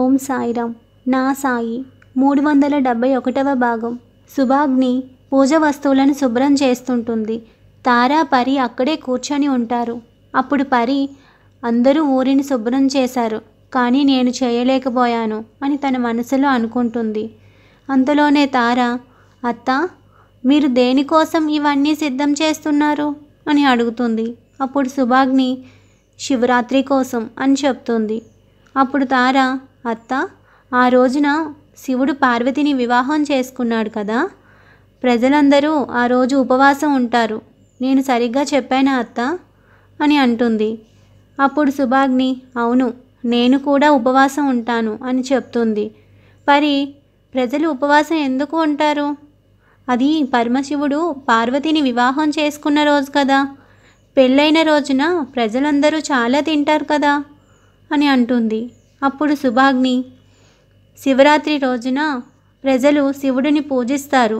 ఓం సాయిరామ్ నా సాయి మూడు వందల డెబ్బై ఒకటవ భాగం సుభాగ్ని పూజ వస్తువులను శుభ్రం చేస్తుంటుంది తారా పరి అక్కడే కూర్చొని ఉంటారు అప్పుడు పరి అందరూ ఊరిని శుభ్రం చేశారు కానీ నేను చేయలేకపోయాను అని తన మనసులో అనుకుంటుంది అంతలోనే తార అత్త మీరు దేనికోసం ఇవన్నీ సిద్ధం చేస్తున్నారు అని అడుగుతుంది అప్పుడు సుభాగ్ని శివరాత్రి కోసం అని చెప్తుంది అప్పుడు తార అత్త ఆ రోజున శివుడు పార్వతిని వివాహం చేసుకున్నాడు కదా ప్రజలందరూ ఆ రోజు ఉపవాసం ఉంటారు నేను సరిగ్గా చెప్పానా అత్త అని అంటుంది అప్పుడు సుభాగ్ని అవును నేను కూడా ఉపవాసం ఉంటాను అని చెప్తుంది పరి ప్రజలు ఉపవాసం ఎందుకు ఉంటారు అది పరమశివుడు పార్వతిని వివాహం చేసుకున్న రోజు కదా పెళ్ళైన రోజున ప్రజలందరూ చాలా తింటారు కదా అని అంటుంది అప్పుడు సుభాగ్ని శివరాత్రి రోజున ప్రజలు శివుడిని పూజిస్తారు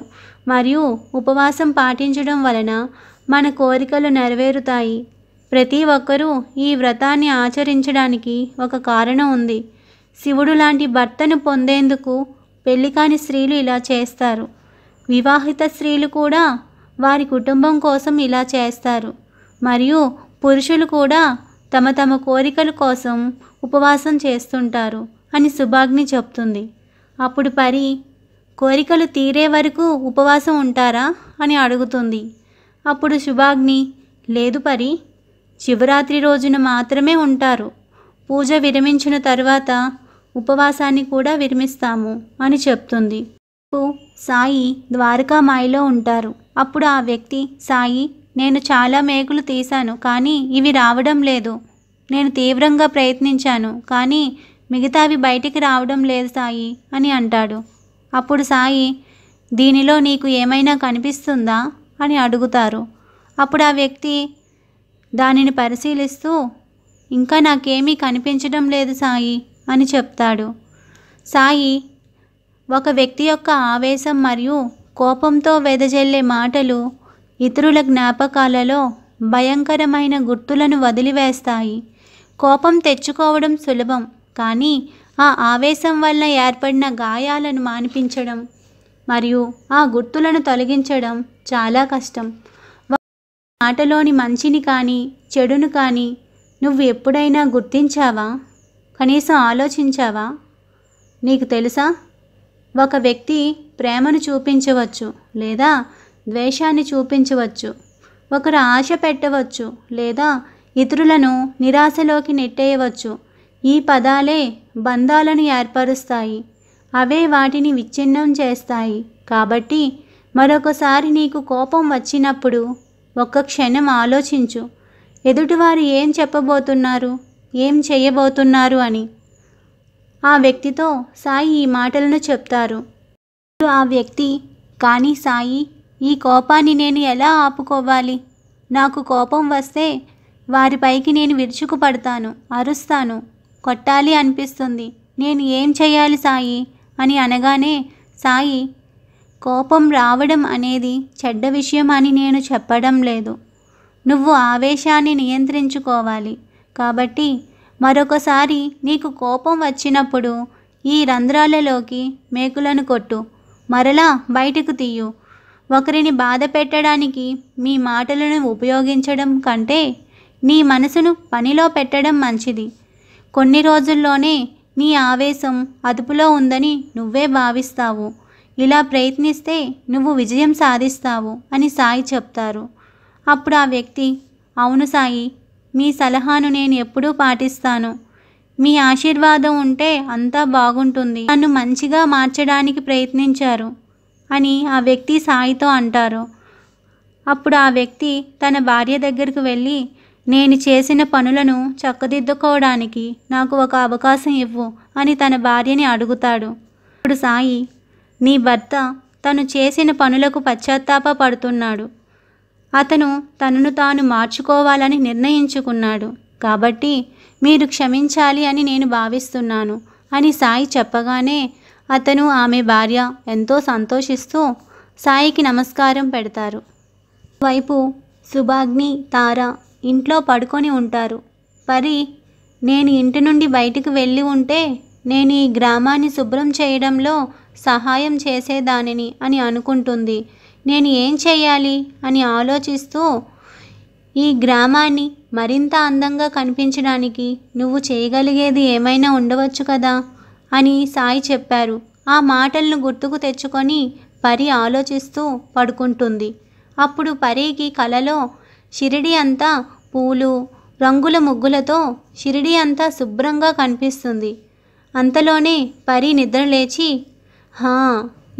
మరియు ఉపవాసం పాటించడం వలన మన కోరికలు నెరవేరుతాయి ప్రతి ఒక్కరూ ఈ వ్రతాన్ని ఆచరించడానికి ఒక కారణం ఉంది శివుడు లాంటి భర్తను పొందేందుకు పెళ్లి కాని స్త్రీలు ఇలా చేస్తారు వివాహిత స్త్రీలు కూడా వారి కుటుంబం కోసం ఇలా చేస్తారు మరియు పురుషులు కూడా తమ తమ కోరికల కోసం ఉపవాసం చేస్తుంటారు అని సుభాగ్ని చెప్తుంది అప్పుడు పరి కోరికలు తీరే వరకు ఉపవాసం ఉంటారా అని అడుగుతుంది అప్పుడు సుభాగ్ని లేదు పరి శివరాత్రి రోజున మాత్రమే ఉంటారు పూజ విరమించిన తర్వాత ఉపవాసాన్ని కూడా విరమిస్తాము అని చెప్తుంది సాయి ద్వారకామాయిలో ఉంటారు అప్పుడు ఆ వ్యక్తి సాయి నేను చాలా మేకులు తీశాను కానీ ఇవి రావడం లేదు నేను తీవ్రంగా ప్రయత్నించాను కానీ మిగతావి బయటికి రావడం లేదు సాయి అని అంటాడు అప్పుడు సాయి దీనిలో నీకు ఏమైనా కనిపిస్తుందా అని అడుగుతారు అప్పుడు ఆ వ్యక్తి దానిని పరిశీలిస్తూ ఇంకా నాకేమీ కనిపించడం లేదు సాయి అని చెప్తాడు సాయి ఒక వ్యక్తి యొక్క ఆవేశం మరియు కోపంతో వెదజల్లే మాటలు ఇతరుల జ్ఞాపకాలలో భయంకరమైన గుర్తులను వదిలివేస్తాయి కోపం తెచ్చుకోవడం సులభం కానీ ఆ ఆవేశం వల్ల ఏర్పడిన గాయాలను మానిపించడం మరియు ఆ గుర్తులను తొలగించడం చాలా కష్టం మాటలోని మంచిని కానీ చెడును కానీ నువ్వు ఎప్పుడైనా గుర్తించావా కనీసం ఆలోచించావా నీకు తెలుసా ఒక వ్యక్తి ప్రేమను చూపించవచ్చు లేదా ద్వేషాన్ని చూపించవచ్చు ఒకరు ఆశ పెట్టవచ్చు లేదా ఇతరులను నిరాశలోకి నెట్టేయవచ్చు ఈ పదాలే బంధాలను ఏర్పరుస్తాయి అవే వాటిని విచ్ఛిన్నం చేస్తాయి కాబట్టి మరొకసారి నీకు కోపం వచ్చినప్పుడు ఒక్క క్షణం ఆలోచించు ఎదుటివారు ఏం చెప్పబోతున్నారు ఏం చేయబోతున్నారు అని ఆ వ్యక్తితో సాయి ఈ మాటలను చెప్తారు ఆ వ్యక్తి కానీ సాయి ఈ కోపాన్ని నేను ఎలా ఆపుకోవాలి నాకు కోపం వస్తే వారిపైకి నేను విరుచుకుపడతాను అరుస్తాను కొట్టాలి అనిపిస్తుంది నేను ఏం చేయాలి సాయి అని అనగానే సాయి కోపం రావడం అనేది చెడ్డ విషయం అని నేను చెప్పడం లేదు నువ్వు ఆవేశాన్ని నియంత్రించుకోవాలి కాబట్టి మరొకసారి నీకు కోపం వచ్చినప్పుడు ఈ రంధ్రాలలోకి మేకులను కొట్టు మరలా బయటకు తీయు ఒకరిని బాధ పెట్టడానికి మీ మాటలను ఉపయోగించడం కంటే నీ మనసును పనిలో పెట్టడం మంచిది కొన్ని రోజుల్లోనే నీ ఆవేశం అదుపులో ఉందని నువ్వే భావిస్తావు ఇలా ప్రయత్నిస్తే నువ్వు విజయం సాధిస్తావు అని సాయి చెప్తారు అప్పుడు ఆ వ్యక్తి అవును సాయి మీ సలహాను నేను ఎప్పుడూ పాటిస్తాను మీ ఆశీర్వాదం ఉంటే అంతా బాగుంటుంది నన్ను మంచిగా మార్చడానికి ప్రయత్నించారు అని ఆ వ్యక్తి సాయితో అంటారు అప్పుడు ఆ వ్యక్తి తన భార్య దగ్గరకు వెళ్ళి నేను చేసిన పనులను చక్కదిద్దుకోవడానికి నాకు ఒక అవకాశం ఇవ్వు అని తన భార్యని అడుగుతాడు అప్పుడు సాయి నీ భర్త తను చేసిన పనులకు పశ్చాత్తాప పడుతున్నాడు అతను తనను తాను మార్చుకోవాలని నిర్ణయించుకున్నాడు కాబట్టి మీరు క్షమించాలి అని నేను భావిస్తున్నాను అని సాయి చెప్పగానే అతను ఆమె భార్య ఎంతో సంతోషిస్తూ సాయికి నమస్కారం పెడతారు వైపు సుభాగ్ని తార ఇంట్లో పడుకొని ఉంటారు పరి నేను ఇంటి నుండి బయటికి వెళ్ళి ఉంటే నేను ఈ గ్రామాన్ని శుభ్రం చేయడంలో సహాయం చేసేదానిని అని అనుకుంటుంది నేను ఏం చేయాలి అని ఆలోచిస్తూ ఈ గ్రామాన్ని మరింత అందంగా కనిపించడానికి నువ్వు చేయగలిగేది ఏమైనా ఉండవచ్చు కదా అని సాయి చెప్పారు ఆ మాటలను గుర్తుకు తెచ్చుకొని పరి ఆలోచిస్తూ పడుకుంటుంది అప్పుడు పరికి కలలో షిరిడి అంతా పూలు రంగుల ముగ్గులతో షిరిడి అంతా శుభ్రంగా కనిపిస్తుంది అంతలోనే పరి నిద్రలేచి హా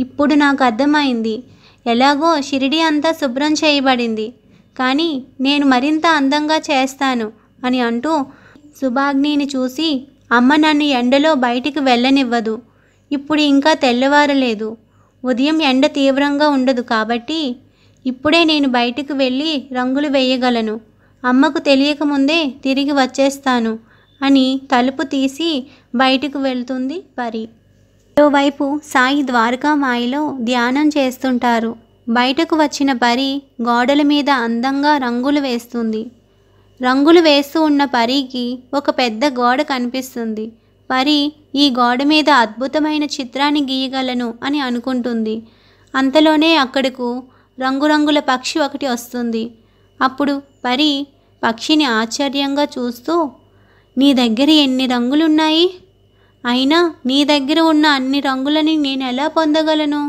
ఇప్పుడు నాకు అర్థమైంది ఎలాగో షిరిడి అంతా శుభ్రం చేయబడింది కానీ నేను మరింత అందంగా చేస్తాను అని అంటూ సుభాగ్నిని చూసి అమ్మ నన్ను ఎండలో బయటికి వెళ్ళనివ్వదు ఇప్పుడు ఇంకా తెల్లవారలేదు ఉదయం ఎండ తీవ్రంగా ఉండదు కాబట్టి ఇప్పుడే నేను బయటికి వెళ్ళి రంగులు వేయగలను అమ్మకు తెలియకముందే తిరిగి వచ్చేస్తాను అని తలుపు తీసి బయటకు వెళ్తుంది పరి మరోవైపు సాయి మాయిలో ధ్యానం చేస్తుంటారు బయటకు వచ్చిన పరి గోడల మీద అందంగా రంగులు వేస్తుంది రంగులు వేస్తూ ఉన్న పరికి ఒక పెద్ద గోడ కనిపిస్తుంది పరి ఈ గోడ మీద అద్భుతమైన చిత్రాన్ని గీయగలను అని అనుకుంటుంది అంతలోనే అక్కడకు రంగురంగుల పక్షి ఒకటి వస్తుంది అప్పుడు పరి పక్షిని ఆశ్చర్యంగా చూస్తూ నీ దగ్గర ఎన్ని రంగులున్నాయి అయినా నీ దగ్గర ఉన్న అన్ని రంగులని నేను ఎలా పొందగలను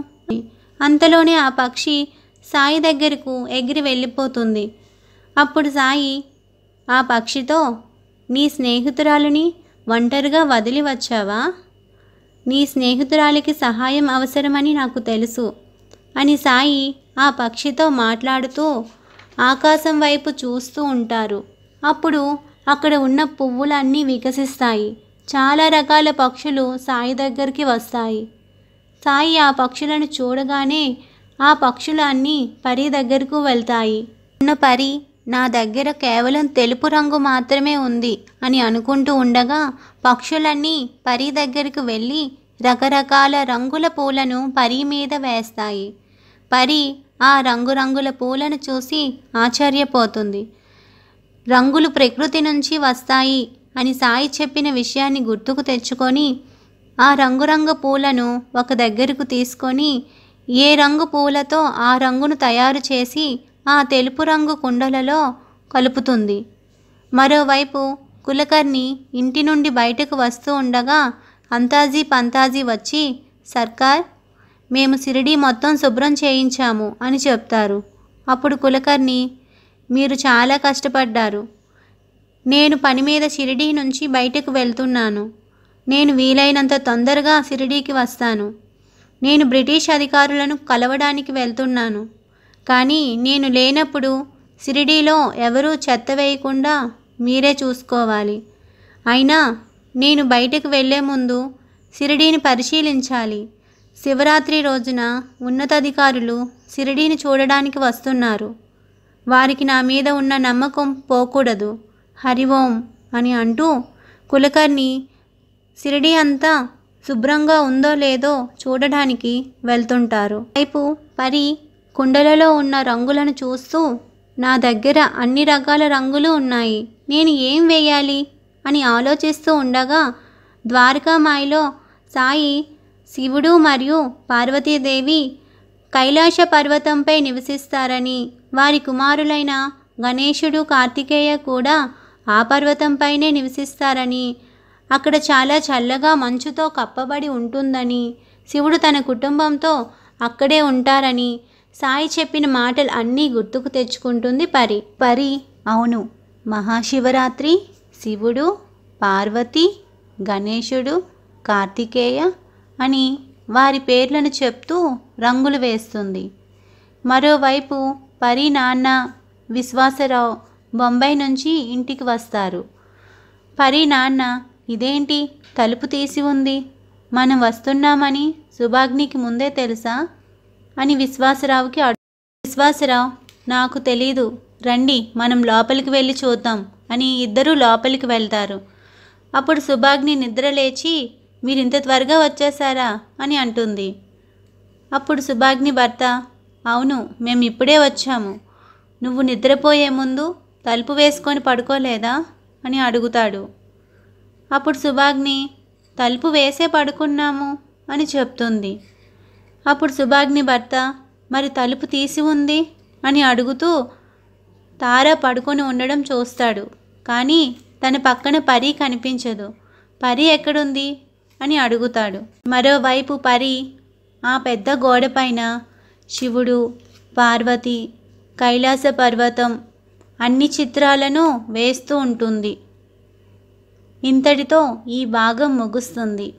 అంతలోనే ఆ పక్షి సాయి దగ్గరకు ఎగిరి వెళ్ళిపోతుంది అప్పుడు సాయి ఆ పక్షితో నీ స్నేహితురాలుని ఒంటరిగా వదిలి వచ్చావా నీ స్నేహితురాలికి సహాయం అవసరమని నాకు తెలుసు అని సాయి ఆ పక్షితో మాట్లాడుతూ ఆకాశం వైపు చూస్తూ ఉంటారు అప్పుడు అక్కడ ఉన్న పువ్వులన్నీ వికసిస్తాయి చాలా రకాల పక్షులు సాయి దగ్గరికి వస్తాయి సాయి ఆ పక్షులను చూడగానే ఆ పక్షులు అన్నీ పరి దగ్గరకు వెళ్తాయి ఉన్న పరి నా దగ్గర కేవలం తెలుపు రంగు మాత్రమే ఉంది అని అనుకుంటూ ఉండగా పక్షులన్నీ పరి దగ్గరికి వెళ్ళి రకరకాల రంగుల పూలను పరి మీద వేస్తాయి పరి ఆ రంగురంగుల పూలను చూసి ఆశ్చర్యపోతుంది రంగులు ప్రకృతి నుంచి వస్తాయి అని సాయి చెప్పిన విషయాన్ని గుర్తుకు తెచ్చుకొని ఆ రంగురంగు పూలను ఒక దగ్గరకు తీసుకొని ఏ రంగు పూలతో ఆ రంగును తయారు చేసి ఆ తెలుపు రంగు కుండలలో కలుపుతుంది మరోవైపు కులకర్ణి ఇంటి నుండి బయటకు వస్తూ ఉండగా అంతాజీ పంతాజీ వచ్చి సర్కార్ మేము సిరిడి మొత్తం శుభ్రం చేయించాము అని చెప్తారు అప్పుడు కులకర్ణి మీరు చాలా కష్టపడ్డారు నేను పని మీద షిరిడీ నుంచి బయటకు వెళ్తున్నాను నేను వీలైనంత తొందరగా షిరిడీకి వస్తాను నేను బ్రిటిష్ అధికారులను కలవడానికి వెళ్తున్నాను కానీ నేను లేనప్పుడు షిరిడీలో ఎవరూ చెత్త వేయకుండా మీరే చూసుకోవాలి అయినా నేను బయటకు వెళ్లే ముందు షిరిడీని పరిశీలించాలి శివరాత్రి రోజున ఉన్నతాధికారులు షిరిడీని చూడడానికి వస్తున్నారు వారికి నా మీద ఉన్న నమ్మకం పోకూడదు హరి ఓం అని అంటూ కులకర్ణి షిరిడీ అంతా శుభ్రంగా ఉందో లేదో చూడడానికి వెళ్తుంటారు వైపు పరి కుండలలో ఉన్న రంగులను చూస్తూ నా దగ్గర అన్ని రకాల రంగులు ఉన్నాయి నేను ఏం వేయాలి అని ఆలోచిస్తూ ఉండగా ద్వారకామాయిలో సాయి శివుడు మరియు పార్వతీదేవి కైలాస పర్వతంపై నివసిస్తారని వారి కుమారులైన గణేశుడు కార్తికేయ కూడా ఆ పర్వతంపైనే నివసిస్తారని అక్కడ చాలా చల్లగా మంచుతో కప్పబడి ఉంటుందని శివుడు తన కుటుంబంతో అక్కడే ఉంటారని సాయి చెప్పిన మాటలు అన్నీ గుర్తుకు తెచ్చుకుంటుంది పరి పరి అవును మహాశివరాత్రి శివుడు పార్వతి గణేశుడు కార్తికేయ అని వారి పేర్లను చెప్తూ రంగులు వేస్తుంది మరోవైపు పరి నాన్న విశ్వాసరావు బొంబాయి నుంచి ఇంటికి వస్తారు పరి నాన్న ఇదేంటి తలుపు తీసి ఉంది మనం వస్తున్నామని సుభాగ్నికి ముందే తెలుసా అని విశ్వాసరావుకి విశ్వాసరావు నాకు తెలీదు రండి మనం లోపలికి వెళ్ళి చూద్దాం అని ఇద్దరూ లోపలికి వెళ్తారు అప్పుడు సుభాగ్ని నిద్రలేచి ఇంత త్వరగా వచ్చేశారా అని అంటుంది అప్పుడు సుభాగ్ని భర్త అవును మేము ఇప్పుడే వచ్చాము నువ్వు నిద్రపోయే ముందు తలుపు వేసుకొని పడుకోలేదా అని అడుగుతాడు అప్పుడు సుభాగ్ని తలుపు వేసే పడుకున్నాము అని చెప్తుంది అప్పుడు సుభాగ్ని భర్త మరి తలుపు తీసి ఉంది అని అడుగుతూ తార పడుకొని ఉండడం చూస్తాడు కానీ తన పక్కన పరి కనిపించదు పరి ఎక్కడుంది అని అడుగుతాడు మరోవైపు పరి ఆ పెద్ద గోడపైన శివుడు పార్వతి కైలాస పర్వతం అన్ని చిత్రాలను వేస్తూ ఉంటుంది ఇంతటితో ఈ భాగం ముగుస్తుంది